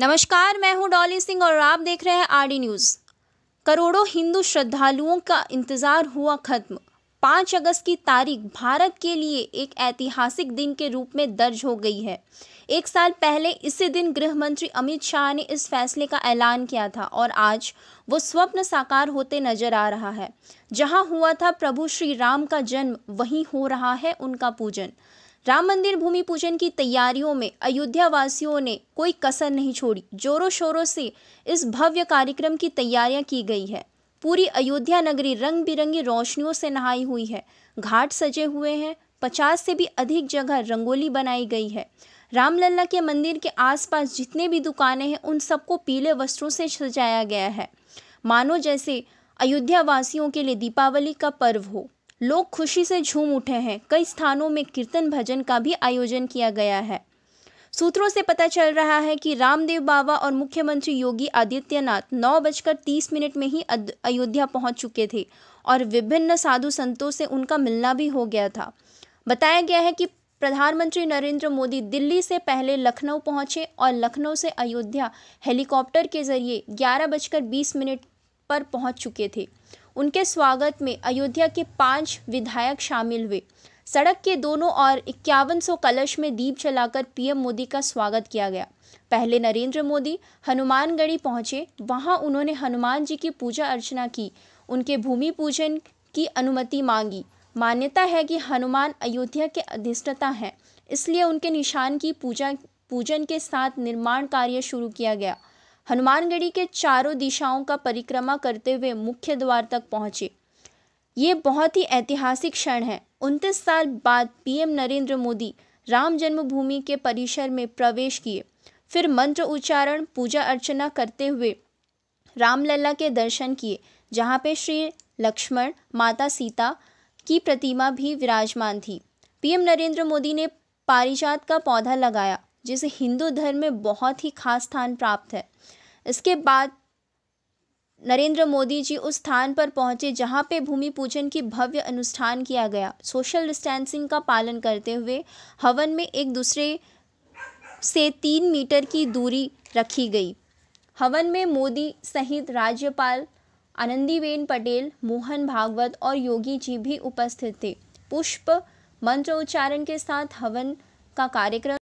नमस्कार मैं हूं डॉली सिंह और आप देख रहे हैं आरडी न्यूज़ करोड़ों हिंदू श्रद्धालुओं का इंतज़ार हुआ खत्म पाँच अगस्त की तारीख भारत के लिए एक ऐतिहासिक दिन के रूप में दर्ज हो गई है एक साल पहले इसी दिन गृह मंत्री अमित शाह ने इस फैसले का ऐलान किया था और आज वो स्वप्न साकार होते नजर आ रहा है जहां हुआ था प्रभु श्री राम का जन्म वहीं हो रहा है उनका पूजन राम मंदिर भूमि पूजन की तैयारियों में अयोध्या वासियों ने कोई कसर नहीं छोड़ी जोरों शोरों से इस भव्य कार्यक्रम की तैयारियां की गई है पूरी अयोध्या नगरी रंग बिरंगी रोशनियों से नहाई हुई है घाट सजे हुए हैं पचास से भी अधिक जगह रंगोली बनाई गई है रामलला के मंदिर के आसपास जितने भी दुकानें हैं उन सबको पीले वस्त्रों से सजाया गया है मानो जैसे अयोध्या वासियों के लिए दीपावली का पर्व हो लोग खुशी से झूम उठे हैं कई स्थानों में कीर्तन भजन का भी आयोजन किया गया है सूत्रों से पता चल रहा है कि रामदेव बाबा और मुख्यमंत्री योगी आदित्यनाथ नौ बजकर तीस मिनट में ही अयोध्या पहुंच चुके थे और विभिन्न साधु संतों से उनका मिलना भी हो गया था बताया गया है कि प्रधानमंत्री नरेंद्र मोदी दिल्ली से पहले लखनऊ पहुंचे और लखनऊ से अयोध्या हेलीकॉप्टर के जरिए ग्यारह बजकर बीस मिनट पर पहुंच चुके थे उनके स्वागत में अयोध्या के पांच विधायक शामिल हुए सड़क के दोनों और इक्यावन सौ कलश में दीप जलाकर पीएम मोदी का स्वागत किया गया पहले नरेंद्र मोदी हनुमानगढ़ी पहुंचे वहां उन्होंने हनुमान जी की पूजा अर्चना की उनके भूमि पूजन की अनुमति मांगी मान्यता है कि हनुमान अयोध्या के अधिष्ठता हैं इसलिए उनके निशान की पूजा पूजन के साथ निर्माण कार्य शुरू किया गया हनुमानगढ़ी के चारों दिशाओं का परिक्रमा करते हुए मुख्य द्वार तक पहुंचे ये बहुत ही ऐतिहासिक क्षण है उनतीस साल बाद पीएम नरेंद्र मोदी राम जन्मभूमि के परिसर में प्रवेश किए फिर मंत्र उच्चारण पूजा अर्चना करते हुए रामलला के दर्शन किए जहाँ पे श्री लक्ष्मण माता सीता की प्रतिमा भी विराजमान थी पीएम नरेंद्र मोदी ने पारिजात का पौधा लगाया जिसे हिंदू धर्म में बहुत ही खास स्थान प्राप्त है इसके बाद नरेंद्र मोदी जी उस स्थान पर पहुंचे जहां पे भूमि पूजन की भव्य अनुष्ठान किया गया सोशल डिस्टेंसिंग का पालन करते हुए हवन में एक दूसरे से तीन मीटर की दूरी रखी गई हवन में मोदी सहित राज्यपाल आनंदीबेन पटेल मोहन भागवत और योगी जी भी उपस्थित थे पुष्प मंत्र उच्चारण के साथ हवन का कार्यक्रम